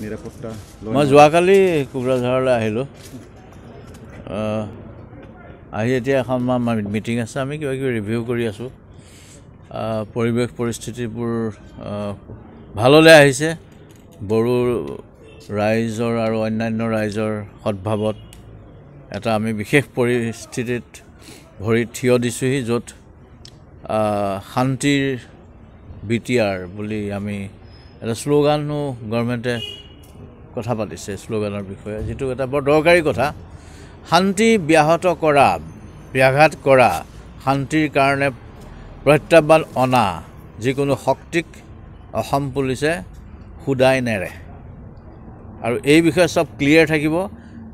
নিৰাপত্তা মই যোৱাকালি কোকৰাঝাৰলৈ আহিলোঁ আহি এতিয়া এখন মিটিং আছে আমি কিবাকিবি ৰিভিউ কৰি আছোঁ পৰিৱেশ পৰিস্থিতিবোৰ ভাললৈ আহিছে বড়ো ৰাইজৰ আৰু অন্যান্য ৰাইজৰ সদ্ভাৱত এটা আমি বিশেষ পৰিস্থিতিত ভৰি থিয় দিছোঁহি য'ত শান্তিৰ বি টি আৰ বুলি আমি এটা শ্লোগানো গভৰ্ণমেণ্টে কথা পাতিছে শ্লোগানৰ বিষয়ে যিটো এটা বৰ দৰকাৰী কথা শান্তি ব্যাহত কৰা ব্যাঘাত কৰা শান্তিৰ কাৰণে প্ৰত্যাহ্বান অনা যিকোনো শক্তিক অসম পুলিচে সুদাই নেৰে আৰু এই বিষয়ে চব ক্লিয়াৰ থাকিব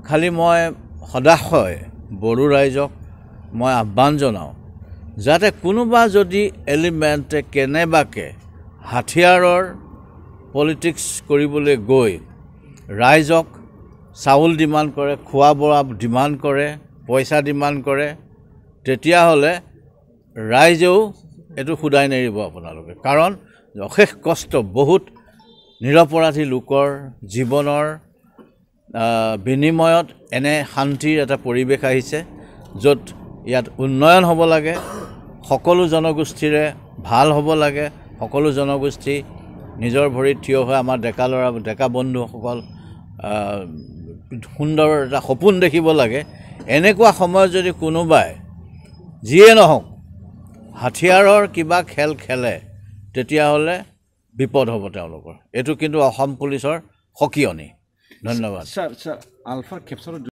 খালি মই সদাশয় বড়ো ৰাইজক মই আহ্বান জনাওঁ যাতে কোনোবা যদি এলিমেণ্টে কেনেবাকৈ হাথিয়াৰৰ পলিটিক্স কৰিবলৈ গৈ ৰাইজক চাউল ডিমাণ্ড কৰে খোৱা বোৱা ডিমাণ্ড কৰে পইচা ডিমাণ্ড কৰে তেতিয়াহ'লে ৰাইজেও এইটো সোধাই নেৰিব আপোনালোকে কাৰণ অশেষ কষ্ট বহুত নিৰপৰাধী লোকৰ জীৱনৰ বিনিময়ত এনে শান্তিৰ এটা পৰিৱেশ আহিছে য'ত ইয়াত উন্নয়ন হ'ব লাগে সকলো জনগোষ্ঠীৰে ভাল হ'ব লাগে সকলো জনগোষ্ঠী নিজৰ ভৰিত থিয় হৈ আমাৰ ডেকা ল'ৰা ডেকা বন্ধুসকল সুন্দৰ এটা সপোন দেখিব লাগে এনেকুৱা সময়ত যদি কোনোবাই যিয়ে নহওক হাথিয়াৰৰ কিবা খেল খেলে তেতিয়াহ'লে বিপদ হ'ব তেওঁলোকৰ এইটো কিন্তু অসম পুলিচৰ সকিয়নি ধন্যবাদ